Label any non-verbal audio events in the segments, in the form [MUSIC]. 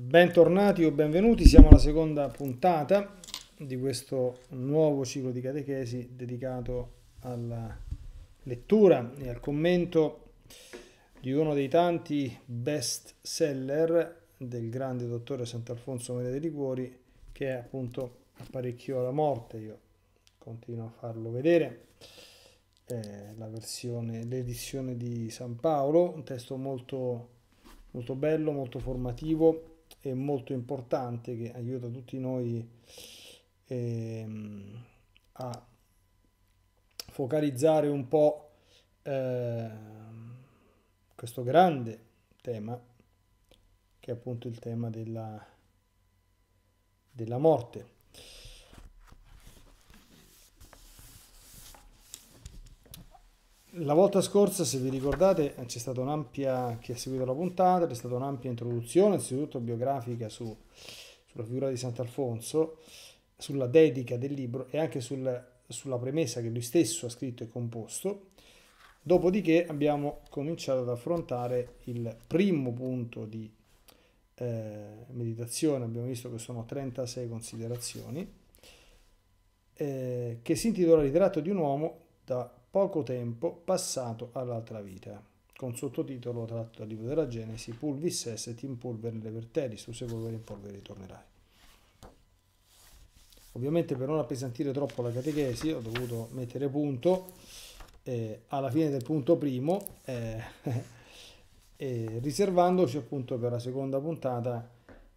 Bentornati o benvenuti, siamo alla seconda puntata di questo nuovo ciclo di catechesi dedicato alla lettura e al commento di uno dei tanti best seller del grande dottore Sant'Alfonso Maria dei Liguori che è appunto apparecchio alla morte, io continuo a farlo vedere, è la versione, l'edizione di San Paolo, un testo molto, molto bello, molto formativo è molto importante che aiuta tutti noi ehm, a focalizzare un po' eh, questo grande tema che è appunto il tema della, della morte La volta scorsa, se vi ricordate, c'è stata un'ampia, chi ha seguito la puntata, c'è stata un'ampia introduzione, innanzitutto biografica su, sulla figura di Sant'Alfonso, sulla dedica del libro e anche sul, sulla premessa che lui stesso ha scritto e composto. Dopodiché abbiamo cominciato ad affrontare il primo punto di eh, meditazione, abbiamo visto che sono 36 considerazioni, eh, che si intitola Ritratto di un uomo da Poco tempo passato all'altra vita, con sottotitolo tratto dal libro della Genesi, Pulvis esset in polvere le verteri, su se polvere in polvere ritornerai. Ovviamente per non appesantire troppo la catechesi ho dovuto mettere punto eh, alla fine del punto primo, eh, [LAUGHS] eh, riservandoci appunto per la seconda puntata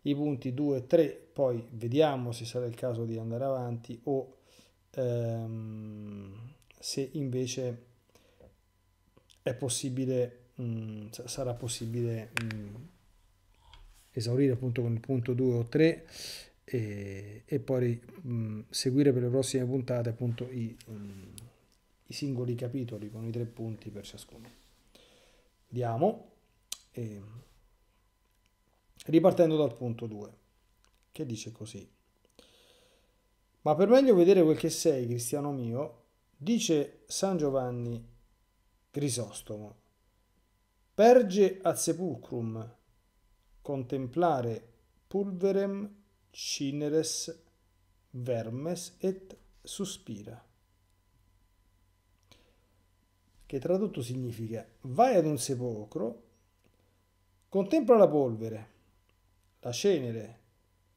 i punti 2 e 3, poi vediamo se sarà il caso di andare avanti o... Ehm, se invece è possibile, mh, mm, sarà possibile mh, mm, esaurire appunto con il punto 2 o 3 e, e poi mh, mm, seguire per le prossime puntate appunto i, i singoli capitoli con i tre punti per ciascuno. Vediamo. E, ripartendo dal punto 2 che dice così. Ma per meglio vedere quel che sei, cristiano mio, Dice San Giovanni Crisostomo, Perge al sepulcrum, contemplare pulverem cineres vermes et suspira. Che tradotto significa vai ad un sepolcro, contempla la polvere, la cenere,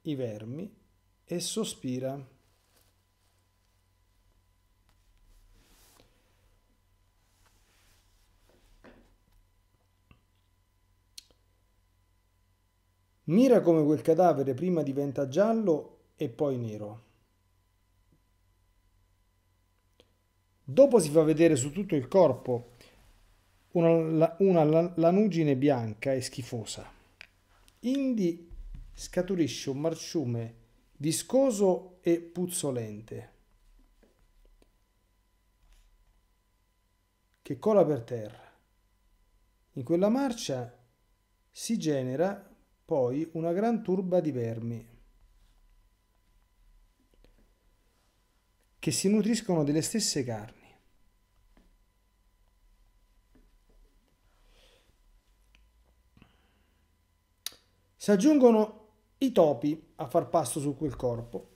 i vermi e sospira. Mira come quel cadavere prima diventa giallo e poi nero. Dopo si fa vedere su tutto il corpo una, una lanugine bianca e schifosa. Indi scaturisce un marciume viscoso e puzzolente che cola per terra. In quella marcia si genera poi una gran turba di vermi che si nutriscono delle stesse carni. Si aggiungono i topi a far pasto su quel corpo,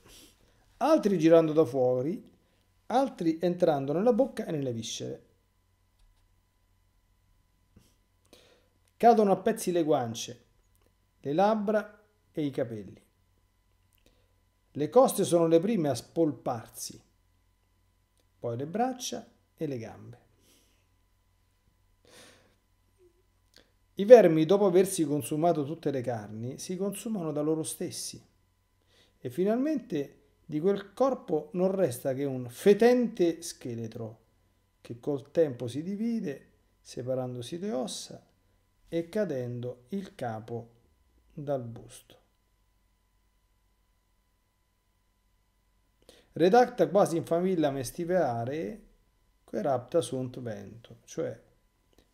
altri girando da fuori, altri entrando nella bocca e nelle viscere. Cadono a pezzi le guance, le labbra e i capelli. Le coste sono le prime a spolparsi, poi le braccia e le gambe. I vermi, dopo aversi consumato tutte le carni, si consumano da loro stessi e finalmente di quel corpo non resta che un fetente scheletro che col tempo si divide, separandosi le ossa e cadendo il capo dal busto. Redacta quasi in famiglia mestive aree, que rapta sunt vento, cioè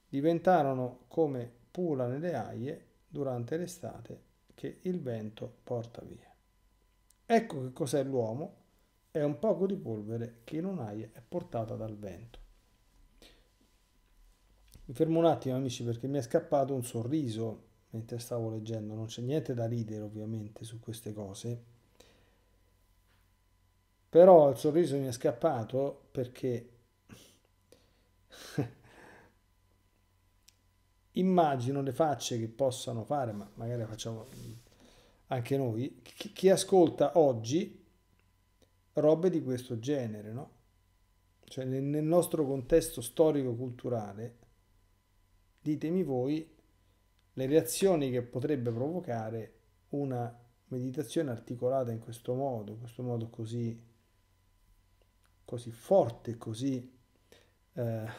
diventarono come pula nelle aie durante l'estate che il vento porta via. Ecco che cos'è l'uomo, è un poco di polvere che in un'aia è portata dal vento. Mi fermo un attimo amici perché mi è scappato un sorriso mentre stavo leggendo, non c'è niente da ridere ovviamente su queste cose, però il sorriso mi è scappato perché [LAUGHS] immagino le facce che possano fare, ma magari facciamo anche noi, chi, ascolta oggi robe di questo genere, no? Cioè nel nostro contesto storico-culturale, ditemi voi le reazioni che potrebbe provocare una meditazione articolata in questo modo, in questo modo così, così forte, così eh,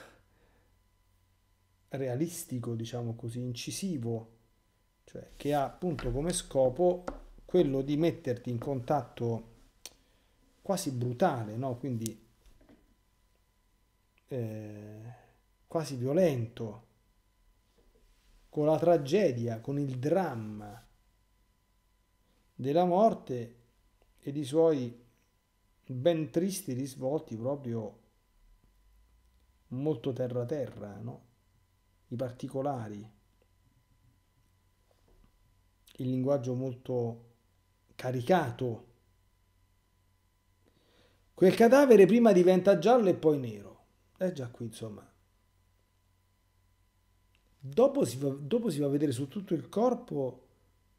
realistico, diciamo così, incisivo, cioè che ha appunto come scopo quello di metterti in contatto quasi brutale, no? quindi eh, quasi violento con la tragedia, con il dramma della morte e dei suoi ben tristi risvolti proprio molto terra-terra, no? i particolari, il linguaggio molto caricato. Quel cadavere prima diventa giallo e poi nero. È eh, già qui, insomma, Dopo si, va, dopo si va a vedere su tutto il corpo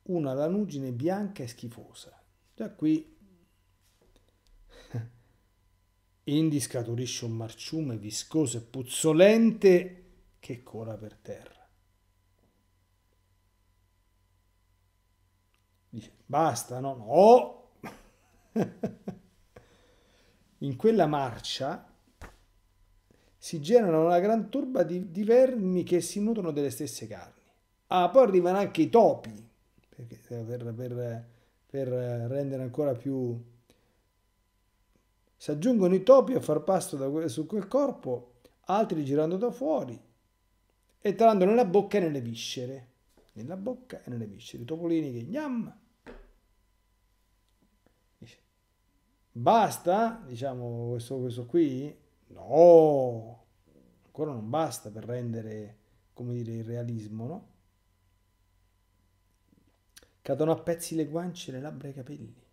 una lanugine bianca e schifosa. Da qui [LAUGHS] Indi scaturisce un marciume viscoso e puzzolente che cola per terra. Dice, basta, no, no! [LAUGHS] In quella marcia si generano una gran turba di, di vermi che si nutrono delle stesse carni. Ah, poi arrivano anche i topi, perché, eh, per, per, per eh, rendere ancora più... Si aggiungono i topi a far pasto da, su quel corpo, altri girando da fuori entrando nella bocca e nelle viscere. Nella bocca e nelle viscere. I topolini che gnam! Basta, diciamo, questo, questo qui, No, ancora non basta per rendere, come dire, il realismo, no? Cadono a pezzi le guance, le labbra e i capelli.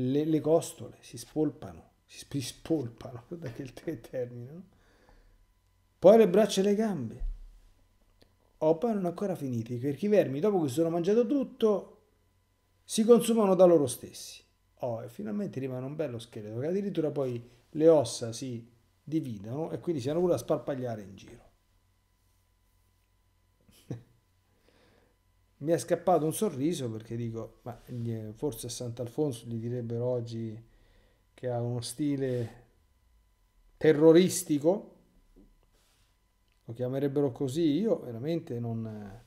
Le, le costole si spolpano, si sp- [LAUGHS] spolpano, guarda che il termine, no? Poi le braccia e le gambe. O oh, poi non ancora finiti, perché i vermi, dopo che si sono mangiato tutto, si consumano da loro stessi oh, e finalmente rimane un bello scheletro, che addirittura poi le ossa si dividono e quindi si hanno pure a sparpagliare in giro. [LAUGHS] Mi è scappato un sorriso perché dico, ma forse a Sant'Alfonso gli direbbero oggi che ha uno stile terroristico, lo chiamerebbero così, io veramente non...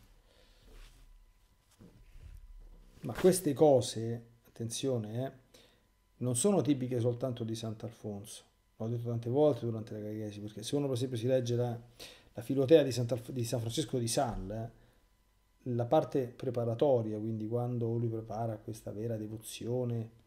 Ma queste cose, attenzione, eh, non sono tipiche soltanto di Sant'Alfonso. L'ho detto tante volte durante la catechesi, perché se uno per esempio si legge la, la filotea di, di, San Francesco di Salle, la parte preparatoria, quindi quando lui prepara questa vera devozione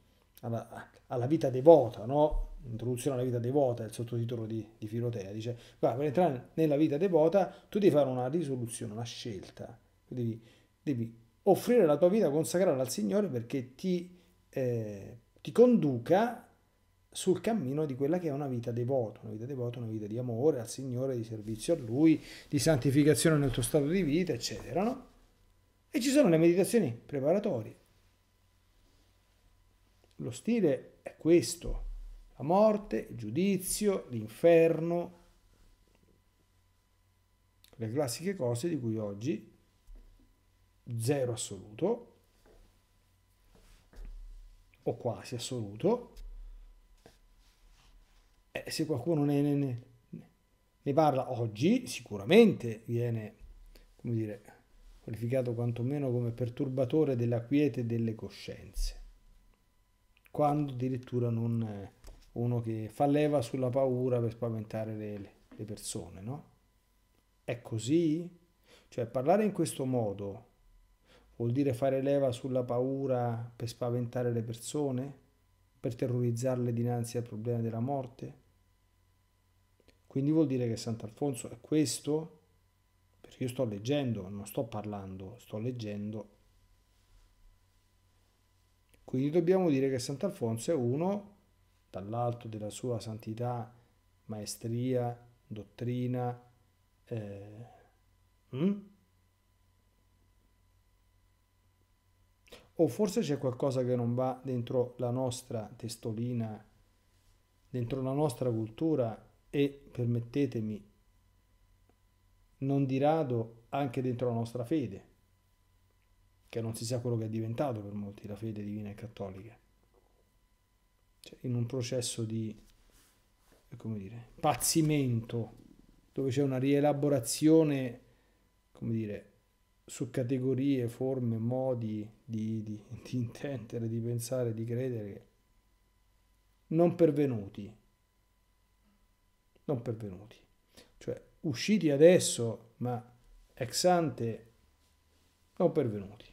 alla, alla vita devota, no? Introduzione alla vita devota, è il sottotitolo di, di Filotea, dice, guarda, per entrare nella vita devota tu devi fare una risoluzione, una scelta, devi, devi offrire la tua vita, consacrarla al Signore perché ti eh, ti conduca sul cammino di quella che è una vita devota, una vita devota, una vita di amore al Signore, di servizio a Lui, di santificazione nel tuo stato di vita, eccetera, no? E ci sono le meditazioni preparatorie. Lo stile è questo, la morte, il giudizio, l'inferno, le classiche cose di cui oggi zero assoluto, o quasi assoluto, eh, se qualcuno ne, ne, ne, parla oggi, sicuramente viene, come dire, qualificato quantomeno come perturbatore della quiete delle coscienze, quando addirittura non eh, uno che fa leva sulla paura per spaventare le, le persone, no? È così? Cioè parlare in questo modo Vuol dire fare leva sulla paura per spaventare le persone, per terrorizzarle dinanzi al problema della morte. Quindi vuol dire che Sant'Alfonso è questo, perché io sto leggendo, non sto parlando, sto leggendo. Quindi dobbiamo dire che Sant'Alfonso è uno, dall'alto della sua santità, maestria, dottrina, eh, hm? o forse c'è qualcosa che non va dentro la nostra testolina, dentro la nostra cultura e, permettetemi, non di rado anche dentro la nostra fede, che non si sa quello che è diventato per molti la fede divina e cattolica, cioè, in un processo di, come dire, pazzimento, dove c'è una rielaborazione, come dire, su categorie, forme, modi di, di, di intendere, di pensare, di credere non pervenuti. Non pervenuti. Cioè, usciti adesso, ma ex ante non pervenuti.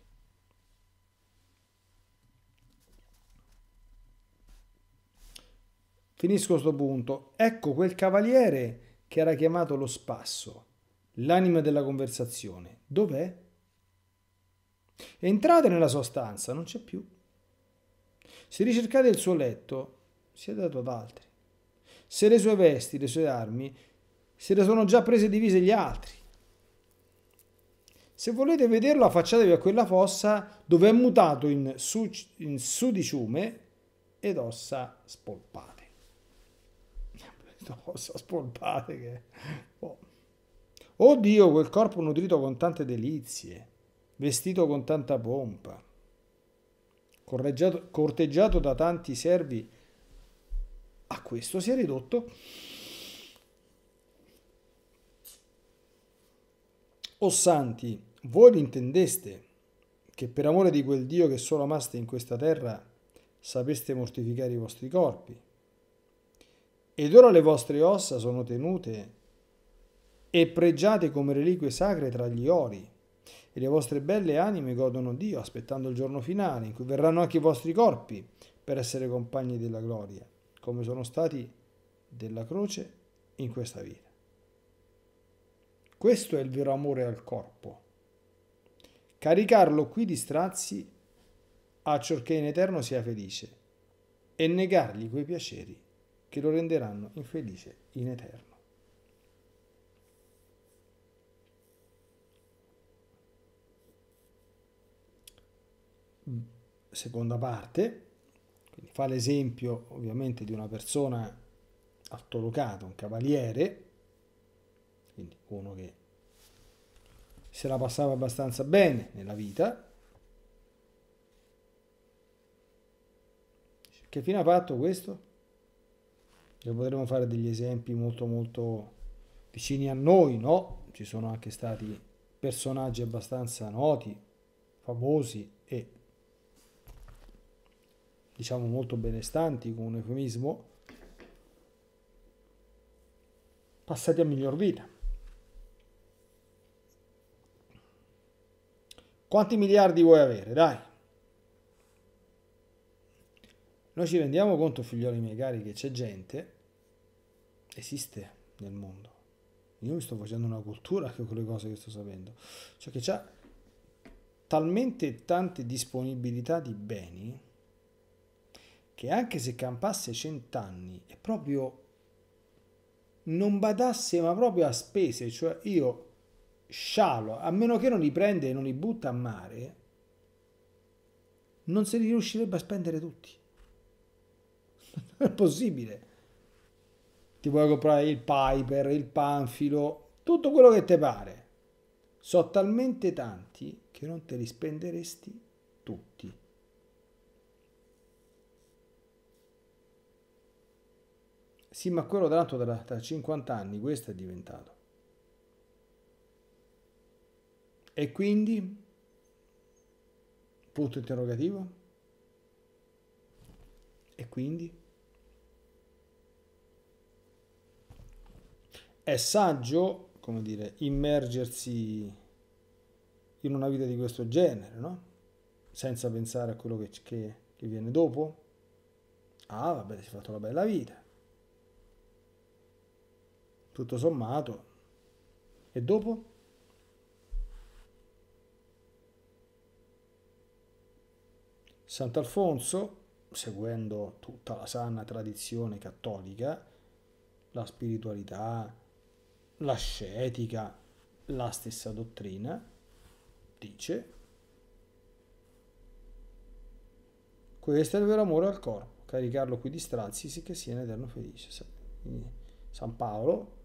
Finisco questo punto. Ecco quel cavaliere che era chiamato lo spasso l'anima della conversazione, dov'è? Entrate nella sua stanza, non c'è più. Se ricercate il suo letto, si è dato ad altri. Se le sue vesti, le sue armi, se le sono già prese e divise gli altri. Se volete vederlo, affacciatevi a quella fossa dove è mutato in, su, in ciume ed ossa spolpate. [LAUGHS] Ossa spolpate che Oh Dio, quel corpo nutrito con tante delizie, vestito con tanta pompa, corteggiato da tanti servi, a questo si è ridotto O santi, voi l'intendeste che per amore di quel Dio che solo amaste in questa terra sapeste mortificare i vostri corpi? Ed ora le vostre ossa sono tenute e pregiate come reliquie sacre tra gli ori. E le vostre belle anime godono Dio aspettando il giorno finale in cui verranno anche i vostri corpi per essere compagni della gloria, come sono stati della croce in questa vita. Questo è il vero amore al corpo. Caricarlo qui di strazi acciorché in eterno sia felice e negargli quei piaceri che lo renderanno infelice in eterno. seconda parte, quindi fa l'esempio ovviamente di una persona altolocata, un cavaliere, quindi uno che se la passava abbastanza bene nella vita, che fine ha fatto questo? E potremmo fare degli esempi molto molto vicini a noi, no? Ci sono anche stati personaggi abbastanza noti, famosi e diciamo molto benestanti con un eufemismo, passati a miglior vita. Quanti miliardi vuoi avere? Dai. Noi ci rendiamo conto, figlioli miei cari, che c'è gente, esiste nel mondo. Io mi sto facendo una cultura [LAUGHS] con le cose che sto sapendo. Cioè che c'è talmente tante disponibilità di beni che anche se campasse cent'anni e proprio non badasse ma proprio a spese, cioè io scialo, a meno che non li prende e non li butta a mare, non se li riuscirebbe a spendere tutti. [LAUGHS] Non è possibile. Ti puoi comprare il Piper, il Panfilo, tutto quello che ti pare. Sono talmente tanti che non te li spenderesti tutti. Sì, ma quello dato da, 50 anni, questo è diventato. E quindi? Punto interrogativo? E quindi? È saggio, come dire, immergersi in una vita di questo genere, no? Senza pensare a quello che, che, che viene dopo? Ah, vabbè, si è fatto una bella vita tutto sommato. E dopo? Sant'Alfonso, seguendo tutta la sana tradizione cattolica, la spiritualità, l'ascetica, la stessa dottrina, dice questo è il vero amore al corpo, caricarlo qui di strazi, sì che sia in eterno felice. San Paolo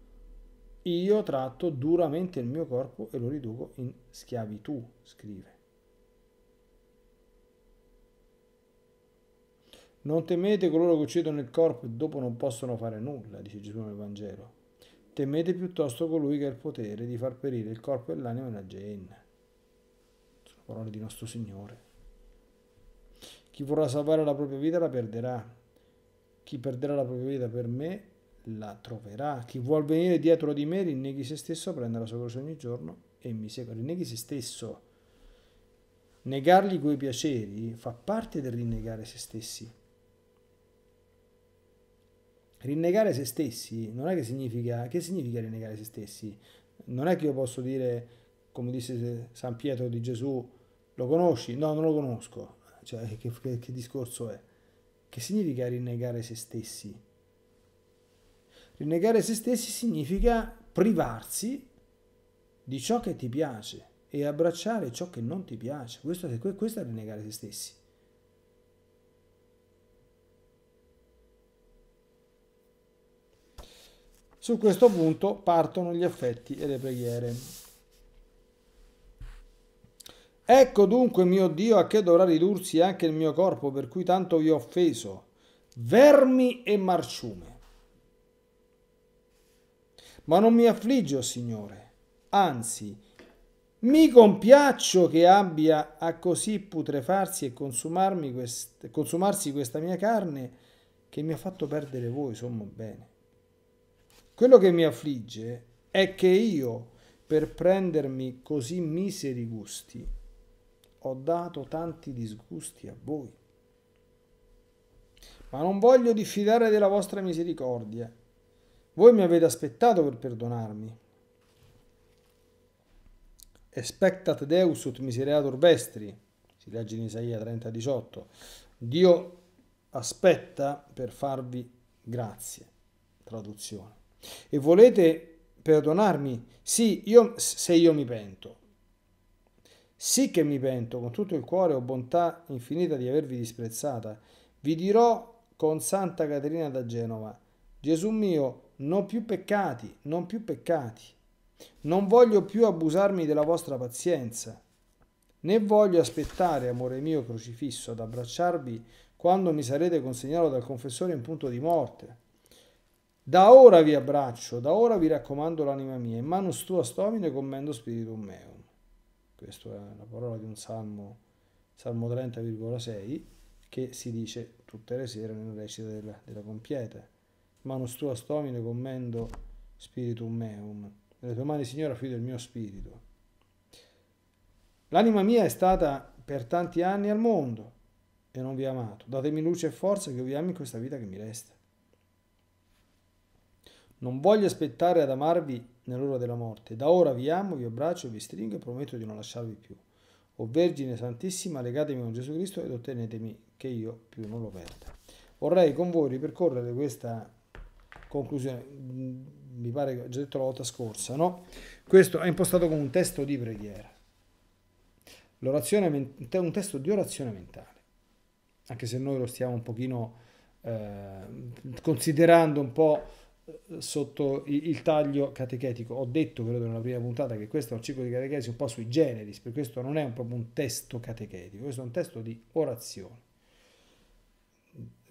io tratto duramente il mio corpo e lo riduco in schiavitù, scrive. Non temete coloro che uccidono il corpo e dopo non possono fare nulla, dice Gesù nel Vangelo. Temete piuttosto colui che ha il potere di far perire il corpo e l'anima nella genna. Sono parole di nostro Signore. Chi vorrà salvare la propria vita la perderà. Chi perderà la propria vita per me la troverà. Chi vuol venire dietro di me rinneghi se stesso, prende la sua croce ogni giorno e mi segue. Rinneghi se stesso. Negargli quei piaceri fa parte del rinnegare se stessi. Rinnegare se stessi non è che significa... Che significa rinnegare se stessi? Non è che io posso dire, come disse San Pietro di Gesù, lo conosci? No, non lo conosco. Cioè, che, che, che discorso è? Che significa rinnegare se stessi? Rinnegare se stessi significa privarsi di ciò che ti piace e abbracciare ciò che non ti piace. Questo, questo è rinnegare se stessi. Su questo punto partono gli affetti e le preghiere. Ecco dunque, mio Dio, a che dovrà ridursi anche il mio corpo per cui tanto vi ho offeso, vermi e marciume ma non mi affliggo, Signore, anzi, mi compiaccio che abbia a così putrefarsi e quest consumarsi questa mia carne che mi ha fatto perdere voi, sommo bene. Quello che mi affligge è che io, per prendermi così miseri gusti, ho dato tanti disgusti a voi. Ma non voglio diffidare della vostra misericordia voi mi avete aspettato per perdonarmi. Expectat Deus ut misereator vestri, si legge in Isaia 30,18. Dio aspetta per farvi grazie, traduzione. E volete perdonarmi? Sì, io, se io mi pento. Sì che mi pento con tutto il cuore ho bontà infinita di avervi disprezzata. Vi dirò con Santa Caterina da Genova, Gesù mio, non più peccati, non più peccati. Non voglio più abusarmi della vostra pazienza, né voglio aspettare, amore mio crocifisso, ad abbracciarvi quando mi sarete consegnato dal confessore in punto di morte. Da ora vi abbraccio, da ora vi raccomando l'anima mia, in manus tua stomine commendo spiritum meum. Questa è la parola di un salmo, salmo 30,6, che si dice tutte le sere nella recita della, della compieta. Manus tua stomine commendo spiritum meum. Nelle tue mani, Signore, affido il mio spirito. L'anima mia è stata per tanti anni al mondo e non vi ha amato. Datemi luce e forza che io vi ami in questa vita che mi resta. Non voglio aspettare ad amarvi nell'ora della morte. Da ora vi amo, vi abbraccio, vi stringo e prometto di non lasciarvi più. O Vergine Santissima, legatemi con Gesù Cristo ed ottenetemi che io più non lo perda. Vorrei con voi ripercorrere questa conclusione, mm, mi pare che ho già detto la volta scorsa, no? Questo è impostato come un testo di preghiera. L'orazione è un testo di orazione mentale, anche se noi lo stiamo un pochino eh, considerando un po' eh, sotto il taglio catechetico. Ho detto, credo, nella prima puntata che questo è un ciclo di catechesi un po' sui generis, per questo non è proprio un testo catechetico, questo è un testo di orazione.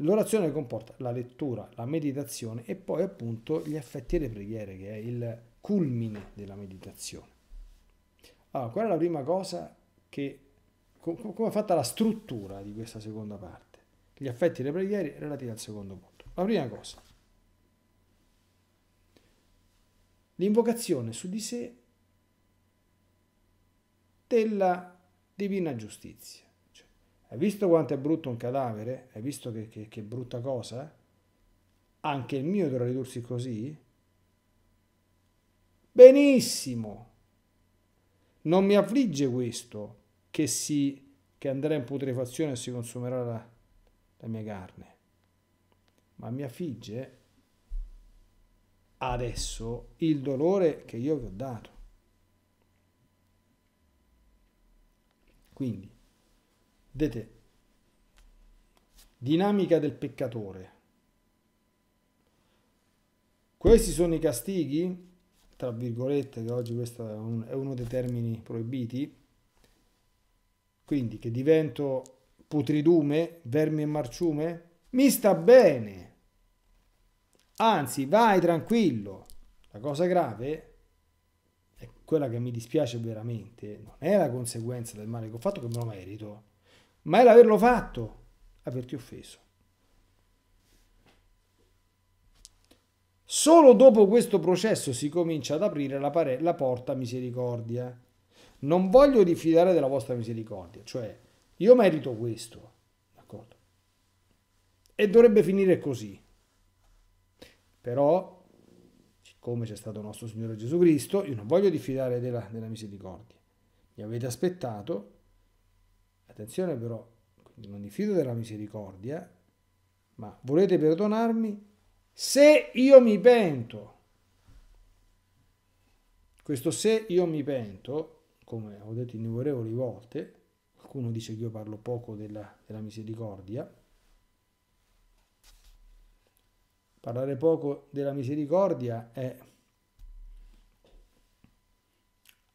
L'orazione comporta la lettura, la meditazione e poi appunto gli affetti e le preghiere, che è il culmine della meditazione. Allora, qual è la prima cosa che, come è fatta la struttura di questa seconda parte? Gli affetti e le preghiere relativi al secondo punto. La prima cosa, l'invocazione su di sé della divina giustizia. Hai visto quanto è brutto un cadavere? Hai visto che, che, che brutta cosa? Anche il mio dovrà ridursi così? Benissimo! Non mi affligge questo che, si, che andrà in putrefazione e si consumerà la, la mia carne, ma mi affligge adesso il dolore che io vi ho dato. Quindi di te. Dinamica del peccatore. Questi sono i castighi, tra virgolette, che oggi questo è, un, è uno dei termini proibiti, quindi che divento putridume, vermi e marciume, mi sta bene. Anzi, vai tranquillo. La cosa grave è quella che mi dispiace veramente, non è la conseguenza del male che ho fatto che me lo merito ma è l'averlo fatto averti offeso. Solo dopo questo processo si comincia ad aprire la, pare- la porta misericordia. Non voglio diffidare della vostra misericordia, cioè io merito questo, d'accordo? E dovrebbe finire così. Però, siccome c'è stato nostro Signore Gesù Cristo, io non voglio diffidare della, della misericordia. Mi avete aspettato, Attenzione però, non diffido della misericordia, ma volete perdonarmi se io mi pento. Questo se io mi pento, come ho detto innumerevoli volte, qualcuno dice che io parlo poco della, della misericordia, parlare poco della misericordia è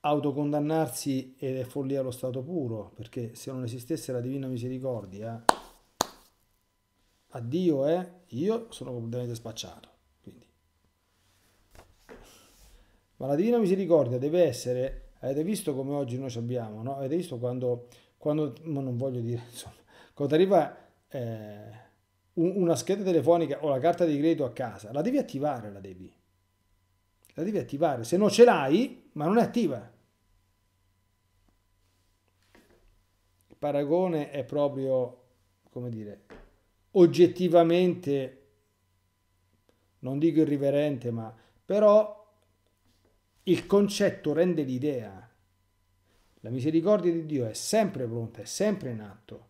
autocondannarsi è follia allo stato puro, perché se non esistesse la divina misericordia, a Dio eh, io sono completamente spacciato. Quindi. Ma la divina misericordia deve essere, avete visto come oggi noi ci abbiamo, no? avete visto quando, quando non voglio dire, [LAUGHS] insomma, quando arriva... Eh, una scheda telefonica o la carta di credito a casa, la devi attivare, la devi. La devi attivare, se non ce l'hai ma non è attiva. Il paragone è proprio, come dire, oggettivamente, non dico irriverente, ma però il concetto rende l'idea. La misericordia di Dio è sempre pronta, è sempre in atto.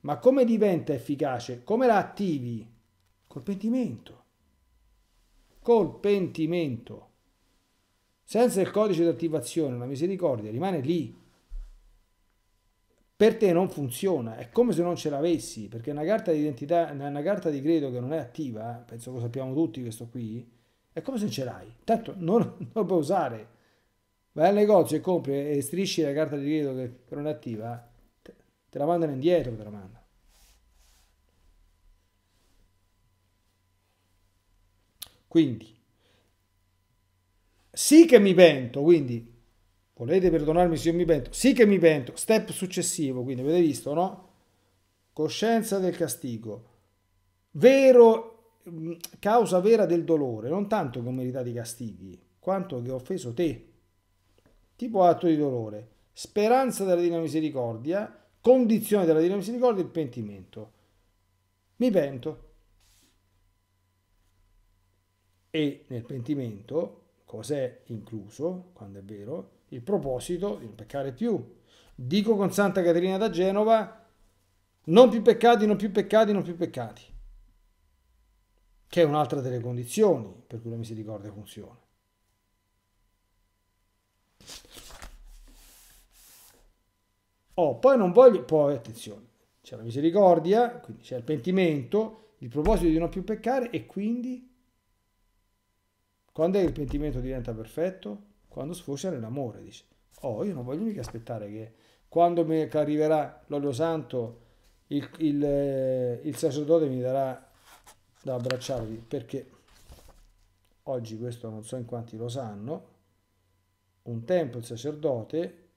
Ma come diventa efficace? Come la attivi? Col pentimento. Col pentimento. Senza il codice di attivazione, la misericordia rimane lì. Per te non funziona, è come se non ce l'avessi, perché una carta di identità, una carta di credito che non è attiva, penso lo sappiamo tutti questo qui, è come se ce l'hai, tanto non, non puoi usare. Vai al negozio e compri e strisci la carta di credito che, che non è attiva, te, te la mandano indietro, te la mandano. Quindi, sì che mi pento, quindi volete perdonarmi se io mi pento, sì che mi pento, step successivo, quindi avete visto, no? Coscienza del castigo, vero, mm, causa vera del dolore, non tanto che ho meritato i castighi, quanto che ho offeso te, tipo atto di dolore, speranza della divina misericordia, condizione della divina misericordia il pentimento. Mi pento. E nel pentimento cos'è incluso, quando è vero, il proposito di non peccare più. Dico con Santa Caterina da Genova, non più peccati, non più peccati, non più peccati, che è un'altra delle condizioni per cui la misericordia funziona. Oh, poi non voglio, poi attenzione, c'è la misericordia, quindi c'è il pentimento, il proposito di non più peccare e quindi quando è che il pentimento diventa perfetto? Quando sfocia nell'amore, dice. Oh, io non voglio mica aspettare che quando mi arriverà l'olio santo il, il, eh, il sacerdote mi darà da abbracciarvi, perché oggi questo non so in quanti lo sanno, un tempo il sacerdote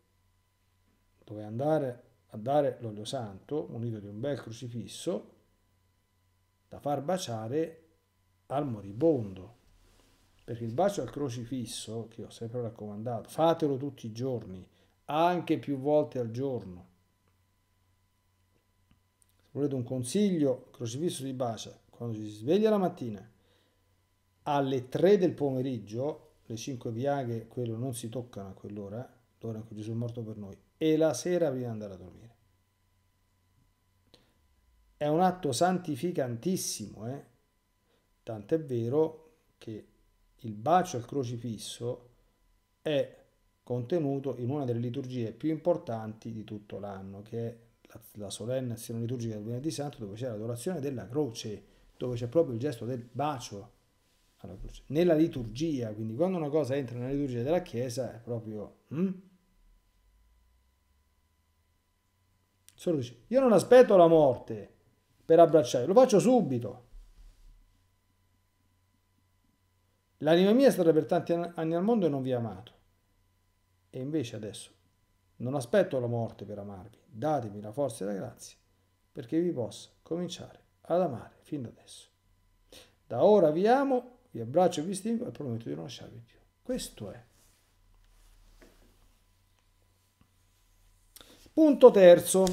doveva andare a dare l'olio santo munito di un bel crocifisso da far baciare al moribondo perché il bacio al crocifisso, che ho sempre raccomandato, fatelo tutti i giorni, anche più volte al giorno. Se volete un consiglio, il crocifisso si bacia quando si sveglia la mattina, alle 3 del pomeriggio, le 5 piaghe, quello non si toccano a quell'ora, l'ora in cui Gesù è morto per noi, e la sera prima di andare a dormire. È un atto santificantissimo, eh? tant'è vero che il bacio al crocifisso è contenuto in una delle liturgie più importanti di tutto l'anno, che è la, la solenne azione liturgica del venerdì santo, dove c'è l'adorazione della croce, dove c'è proprio il gesto del bacio alla croce. Nella liturgia, quindi quando una cosa entra nella liturgia della Chiesa è proprio... Hm? Solo dice, io non aspetto la morte per abbracciare, lo faccio subito. L'anima mia è stata per tanti anni al mondo e non vi ha amato. E invece adesso non aspetto la morte per amarvi, datemi la forza e la grazia perché vi possa cominciare ad amare fin da adesso. Da ora vi amo, vi abbraccio e vi stingo e prometto di non lasciarvi più. Questo è. Punto terzo.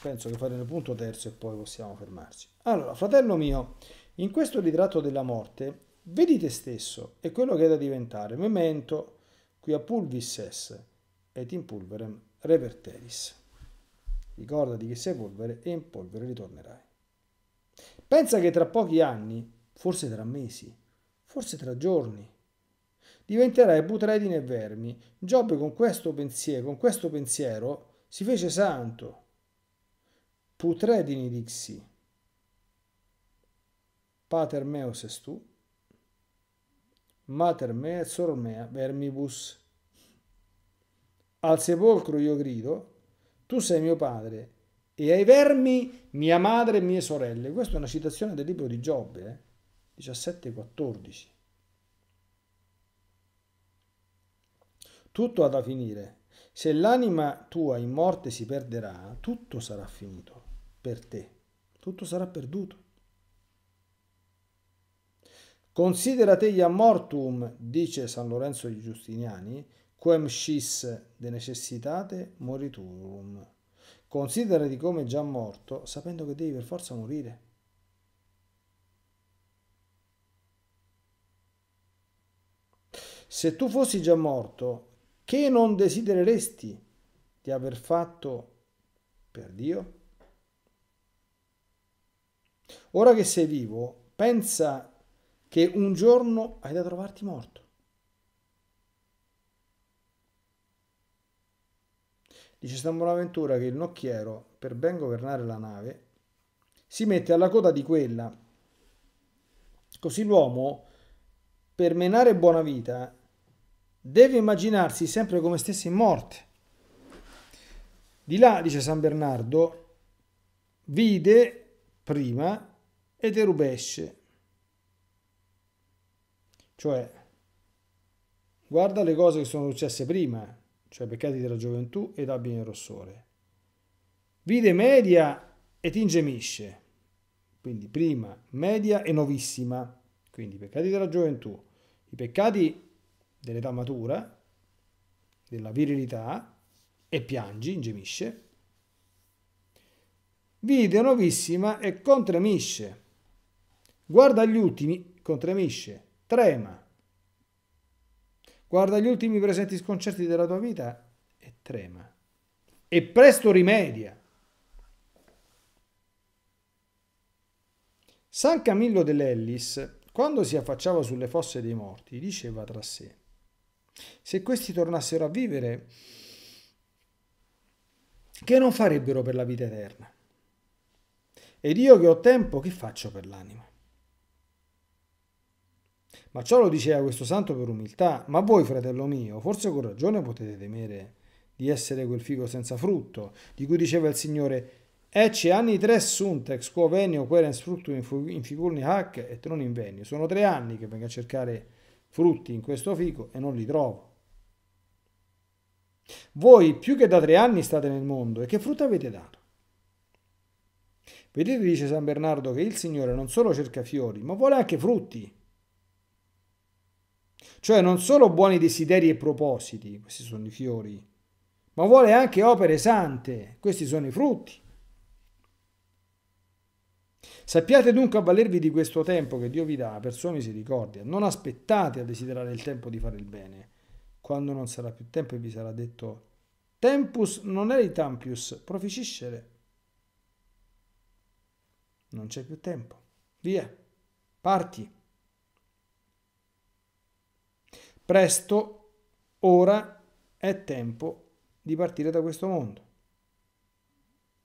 Penso che faremo il punto terzo e poi possiamo fermarci. Allora, fratello mio, in questo ritratto della morte Vedi te stesso e quello che è da diventare, memento, quia pulvis es, et in pulverem reverteris. Ricordati che sei polvere e in polvere ritornerai. Pensa che tra pochi anni, forse tra mesi, forse tra giorni, diventerai putredine e vermi. Giobbe con questo pensiero, con questo pensiero si fece santo. Putredini dixi. Pater meus est tu, Mater mea, sor mea, vermibus. Al sepolcro io grido, tu sei mio padre, e ai vermi mia madre e mie sorelle. Questa è una citazione del libro di Giobbe, eh? 17,14. Tutto ha da finire. Se l'anima tua in morte si perderà, tutto sarà finito per te, tutto sarà perduto. Considera te iam dice San Lorenzo di Giustiniani, quem scis de necessitate moriturum. Considerati come già morto, sapendo che devi per forza morire. Se tu fossi già morto, che non desidereresti di aver fatto per Dio? Ora che sei vivo, pensa che un giorno hai da trovarti morto. Dice San Bonaventura che il nocchiero, per ben governare la nave, si mette alla coda di quella. Così l'uomo, per menare buona vita, deve immaginarsi sempre come stesse in morte. Di là, dice San Bernardo, vide prima e Eterubesce, cioè, guarda le cose che sono successe prima, cioè peccati della gioventù ed abbia il rossore. Vide media e ti ingemisce, quindi prima, media e novissima, quindi i peccati della gioventù, i peccati dell'età matura, della virilità, e piangi, ingemisce. Vide novissima e contremisce. Guarda gli ultimi, contremisce. Trema. Guarda gli ultimi presenti sconcerti della tua vita e trema. E presto rimedia. San Camillo dell'Ellis, quando si affacciava sulle fosse dei morti, diceva tra sé, se questi tornassero a vivere, che non farebbero per la vita eterna? Ed io che ho tempo, che faccio per l'anima? Ma ciò lo diceva questo santo per umiltà. Ma voi, fratello mio, forse con ragione potete temere di essere quel figo senza frutto, di cui diceva il Signore, Ecce anni tre sunt ex quo venio querens fructum in figurni hac et non in venio. Sono tre anni che vengo a cercare frutti in questo figo e non li trovo. Voi più che da tre anni state nel mondo e che frutto avete dato? Vedete, dice San Bernardo, che il Signore non solo cerca fiori, ma vuole anche frutti. Cioè non solo buoni desideri e propositi, questi sono i fiori, ma vuole anche opere sante, questi sono i frutti. Sappiate dunque avvalervi di questo tempo che Dio vi dà per sua misericordia. Non aspettate a desiderare il tempo di fare il bene, quando non sarà più tempo e vi sarà detto tempus non eritampius, proficiscere. Non c'è più tempo. Via, parti. Presto, ora è tempo di partire da questo mondo.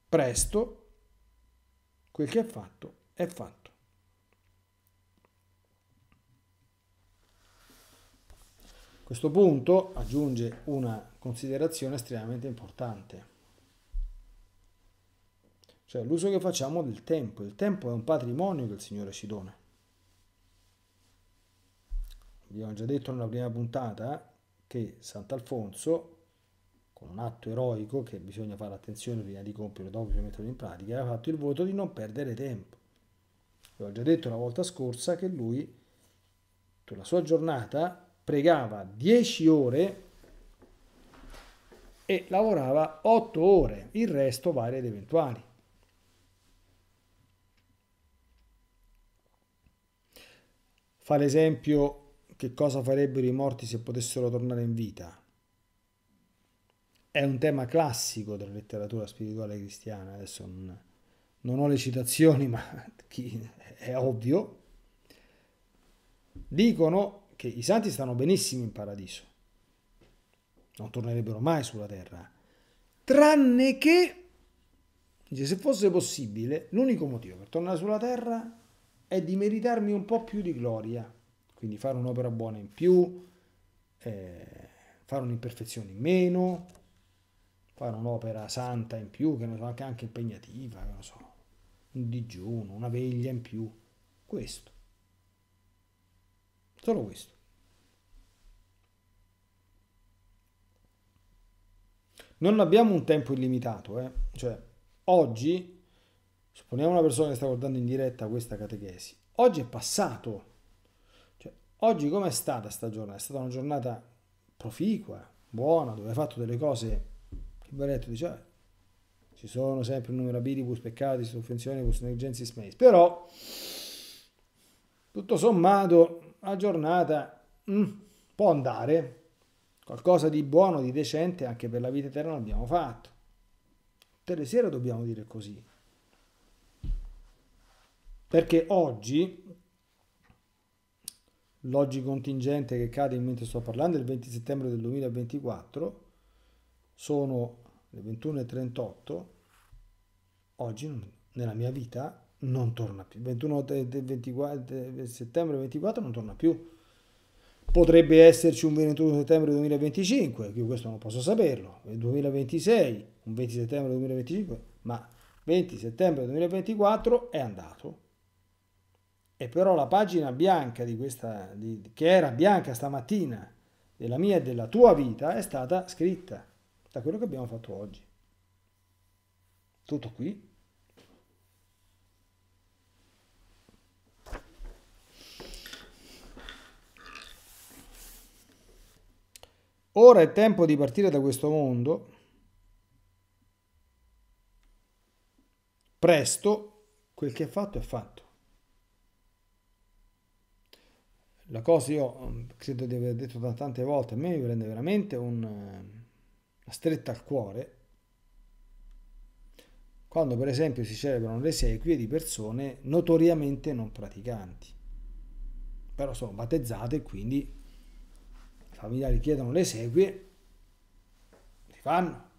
Presto, quel che è fatto è fatto. A questo punto aggiunge una considerazione estremamente importante, cioè l'uso che facciamo del tempo. Il tempo è un patrimonio che il Signore ci dona abbiamo già detto nella prima puntata che Sant'Alfonso, con un atto eroico che bisogna fare attenzione prima di compiere, dopo di metterlo in pratica, aveva fatto il voto di non perdere tempo. Vi ho già detto la volta scorsa che lui, sulla sua giornata, pregava 10 ore e lavorava 8 ore, il resto varie ed eventuali. Fa l'esempio che cosa farebbero i morti se potessero tornare in vita. È un tema classico della letteratura spirituale cristiana, adesso non, non ho le citazioni, [LAUGHS] ma è ovvio. Dicono che i santi stanno benissimo in paradiso, non tornerebbero mai sulla terra, tranne che se fosse possibile, l'unico motivo per tornare sulla terra è di meritarmi un po' più di gloria. Quindi fare un'opera buona in più, eh, fare un'imperfezione in meno, fare un'opera santa in più, che non so, anche, anche impegnativa, che non so, un digiuno, una veglia in più. Questo. Solo questo. Non abbiamo un tempo illimitato, eh? cioè oggi, supponiamo una persona che sta guardando in diretta questa catechesi, oggi è passato Oggi com'è stata questa giornata? È stata una giornata proficua, buona, dove hai fatto delle cose che vi ho detto, dice, ah, ci sono sempre numerabilibus peccati, offensioni, negligenze, space, però tutto sommato la giornata mm, può andare, qualcosa di buono, di decente anche per la vita eterna l'abbiamo fatto. Tutte le sere dobbiamo dire così. Perché oggi L'oggi contingente che cade in mente sto parlando è il 20 settembre del 2024, sono le 21.38, oggi nella mia vita non torna più, 21 24, settembre 24 non torna più. Potrebbe esserci un 21 settembre 2025, io questo non posso saperlo, il 2026, un 20 settembre 2025, ma 20 settembre 2024 è andato e però la pagina bianca di questa, di, che era bianca stamattina, della mia e della tua vita, è stata scritta da quello che abbiamo fatto oggi. Tutto qui. Ora è tempo di partire da questo mondo. Presto, quel che è fatto è fatto. La cosa io mm, credo di aver detto tante volte, a me mi prende veramente un, eh, una stretta al cuore quando per esempio si celebrano le sequie di persone notoriamente non praticanti, però sono battezzate e quindi i familiari chiedono le sequie, si fanno,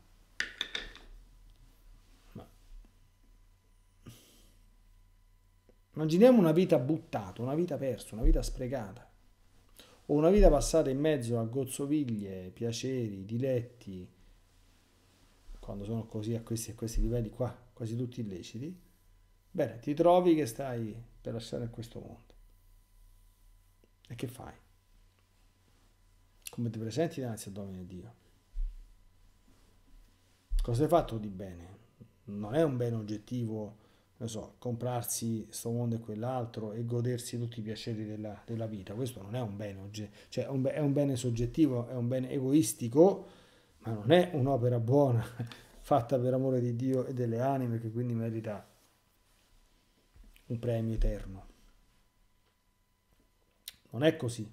Immaginiamo una vita buttata, una vita persa, una vita sprecata, o una vita passata in mezzo a gozzoviglie, piaceri, diletti, quando sono così a questi, e questi livelli qua, quasi tutti illeciti, bene, ti trovi che stai per lasciare questo mondo. E che fai? Come ti presenti davanti al Domine Dio? Cosa hai fatto di bene? Non è un bene oggettivo non so, comprarsi questo mondo e quell'altro e godersi tutti i piaceri della, della vita. Questo non è un bene, cioè un, è un bene soggettivo, è un bene egoistico, ma non è un'opera buona [LAUGHS] fatta per amore di Dio e delle anime che quindi merita un premio eterno. Non è così.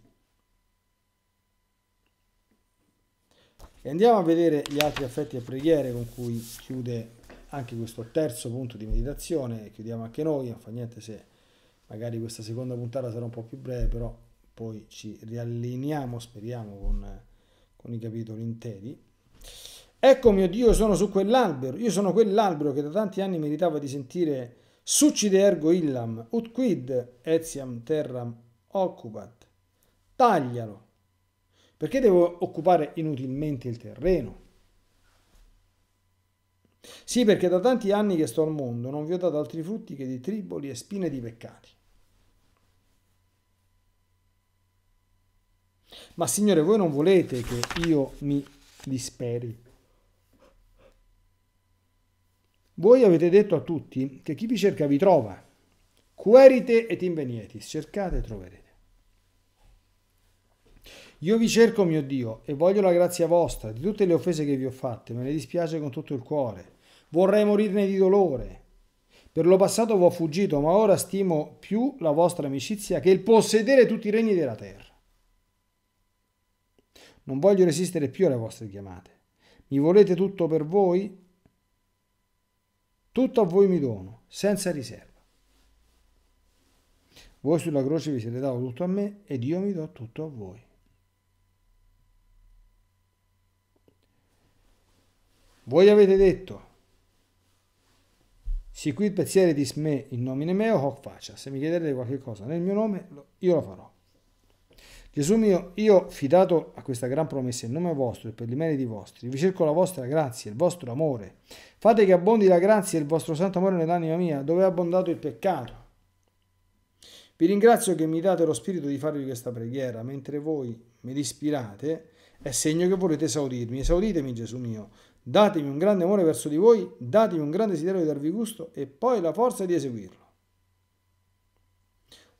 E andiamo a vedere gli altri affetti e preghiere con cui chiude anche questo terzo punto di meditazione, chiudiamo anche noi, non fa niente se magari questa seconda puntata sarà un po' più breve, però poi ci riallineiamo, speriamo, con, con i capitoli interi. Ecco mio Dio, sono su quell'albero, io sono quell'albero che da tanti anni meritava di sentire Succide ergo illam, ut quid etiam terram occupat. Taglialo, perché devo occupare inutilmente il terreno? Sì, perché da tanti anni che sto al mondo non vi ho dato altri frutti che di triboli e spine di peccati. Ma Signore, voi non volete che io mi disperi. Voi avete detto a tutti che chi vi cerca vi trova. Querite et invenietis, cercate e troverete. Io vi cerco, mio Dio, e voglio la grazia vostra di tutte le offese che vi ho fatte, me ne dispiace con tutto il cuore. Vorrei morirne di dolore. Per lo passato v'ho fuggito, ma ora stimo più la vostra amicizia che il possedere tutti i regni della terra. Non voglio resistere più alle vostre chiamate. Mi volete tutto per voi? Tutto a voi mi dono, senza riserva. Voi sulla croce vi siete dato tutto a me ed io mi do tutto a voi. Voi avete detto, si qui il petiere dis me in nomine meo hoc faccia. Se mi chiederete qualche cosa nel mio nome, io lo farò. Gesù mio, io fidato a questa gran promessa in nome vostro e per i meriti vostri, vi cerco la vostra grazia, e il vostro amore. Fate che abbondi la grazia e il vostro santo amore nell'anima mia, dove è abbondato il peccato. Vi ringrazio che mi date lo spirito di farvi questa preghiera, mentre voi mi rispirate, è segno che volete esaudirmi. Esauditemi, Gesù mio Datemi un grande amore verso di voi, datemi un grande desiderio di darvi gusto e poi la forza di eseguirlo.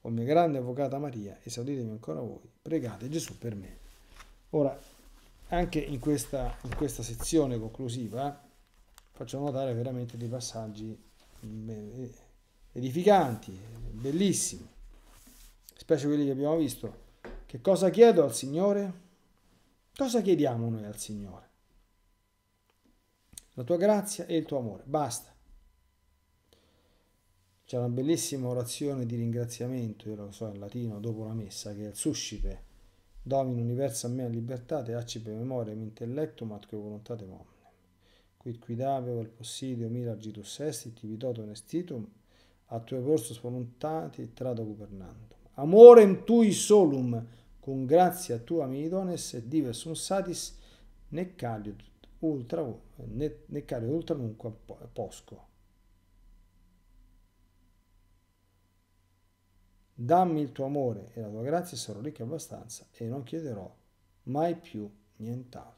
O mia grande Avvocata Maria, esauditemi ancora voi, pregate Gesù per me. Ora, anche in questa, in questa sezione conclusiva faccio notare veramente dei passaggi eh, edificanti, bellissimi, specie quelli che abbiamo visto. Che cosa chiedo al Signore? Cosa chiediamo noi al Signore? la tua grazia e il tuo amore. Basta. C'è una bellissima orazione di ringraziamento, io lo so in latino, dopo la messa, che è il suscipe. Domino universo a me a libertà, te accipe mea libertate, acipe memoriam intellectum atque voluntate omnem. Qui quidave vel possidio mira agitus estit, tibitoto estitum, a tue porsus voluntate trado gubernandum. Amorem tui solum, con grazia tua mi idones, et dives un satis, nec tu ultra ne, neccare ultra nunca posco. Dammi il tuo amore e la tua grazia, sarò ricca abbastanza e non chiederò mai più nient'altro.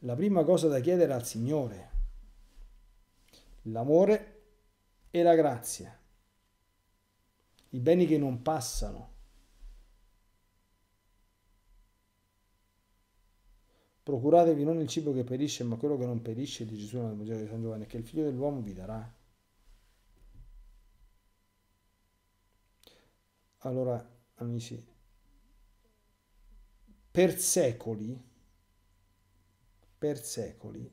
La prima cosa da chiedere al Signore, l'amore e la grazia, i beni che non passano Procuratevi non il cibo che perisce, ma quello che non perisce, di Gesù nel Vangelo di San Giovanni, che il figlio dell'uomo vi darà. Allora, amici, per secoli, per secoli,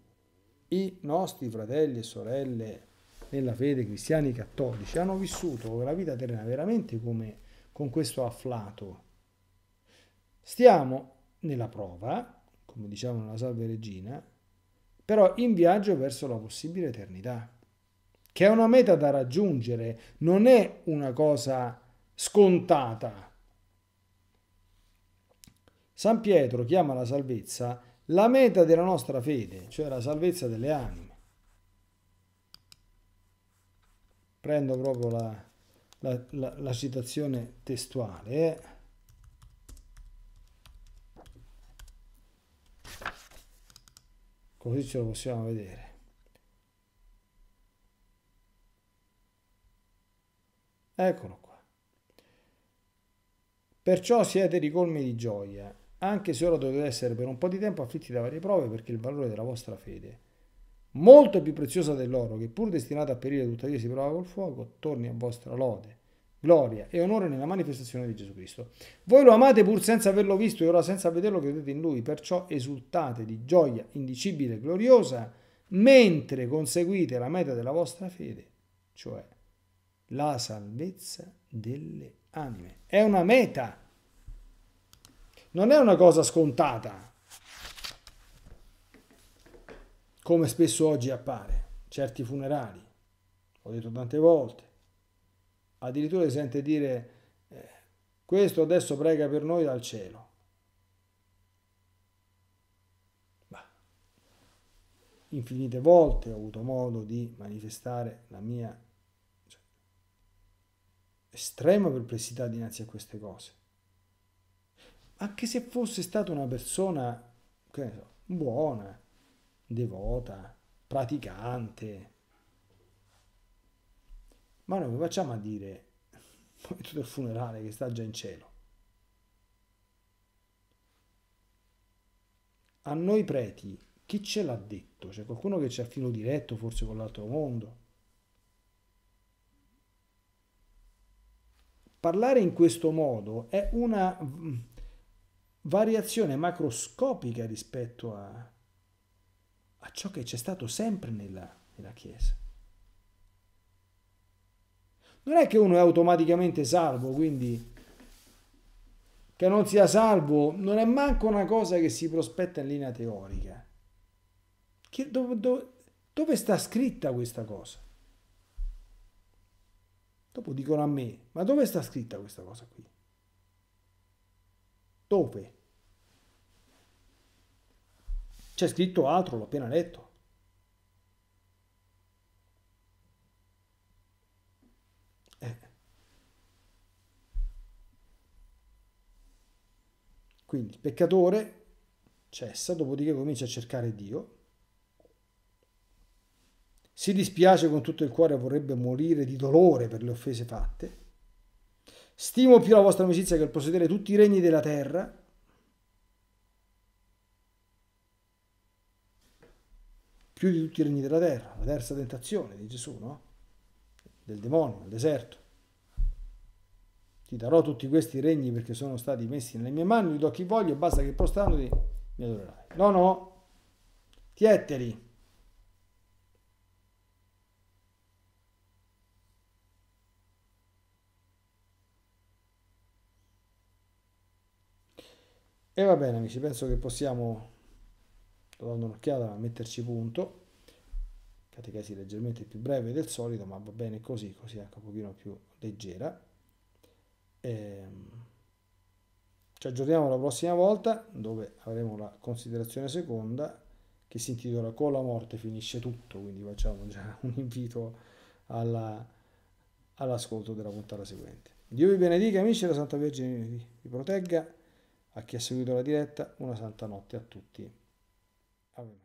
i nostri fratelli e sorelle nella fede cristiani cattolici hanno vissuto la vita terrena veramente come con questo afflato. Stiamo nella prova, come diciamo nella Salve Regina, però in viaggio verso la possibile eternità, che è una meta da raggiungere, non è una cosa scontata. San Pietro chiama la salvezza la meta della nostra fede, cioè la salvezza delle anime. Prendo proprio la, la, la, la citazione testuale. Eh. così ce lo possiamo vedere eccolo qua perciò siete ricolmi di gioia anche se ora dovete essere per un po' di tempo afflitti da varie prove perché il valore della vostra fede molto più preziosa dell'oro che pur destinata a perire tuttavia si prova col fuoco torni a vostra lode gloria e onore nella manifestazione di Gesù Cristo. Voi lo amate pur senza averlo visto e ora senza vederlo credete in lui, perciò esultate di gioia indicibile e gloriosa mentre conseguite la meta della vostra fede, cioè la salvezza delle anime. È una meta, non è una cosa scontata, come spesso oggi appare, certi funerali, l'ho detto tante volte addirittura si sente dire eh, questo adesso prega per noi dal cielo. Bah. Infinite volte ho avuto modo di manifestare la mia cioè, estrema perplessità dinanzi a queste cose. Anche se fosse stata una persona so, buona, devota, praticante, ma noi facciamo a dire, poi tutto il funerale che sta già in cielo. A noi preti, chi ce l'ha detto? C'è qualcuno che c'è a filo diretto, forse con l'altro mondo? Parlare in questo modo è una mm, variazione macroscopica rispetto a, a ciò che c'è stato sempre nella, nella Chiesa non è che uno è automaticamente salvo, quindi che non sia salvo non è manco una cosa che si prospetta in linea teorica. Che, dove, dove, dove sta scritta questa cosa? Dopo dicono a me, ma dove sta scritta questa cosa qui? Dove? C'è scritto altro, l'ho appena letto. Quindi il peccatore cessa, dopodiché comincia a cercare Dio, si dispiace con tutto il cuore e vorrebbe morire di dolore per le offese fatte, stimo più la vostra amicizia che il possedere tutti i regni della terra, più di tutti i regni della terra, la terza tentazione di Gesù, no? Del demonio, del deserto. Ti darò tutti questi regni perché sono stati messi nelle mie mani, li do a chi voglio, basta che prostandoti mi adorerai. No, no, tieteli. E va bene amici, penso che possiamo, dando un'occhiata, metterci punto. Catechesi leggermente più breve del solito, ma va bene così, così anche un pochino più leggera. Eh, ci aggiorniamo la prossima volta dove avremo la considerazione seconda che si intitola Con la morte finisce tutto, quindi facciamo già [LAUGHS] un invito alla, all'ascolto della puntata seguente. Dio vi benedica amici la Santa Vergine vi protegga, a chi ha seguito la diretta una santa notte a tutti. Amen.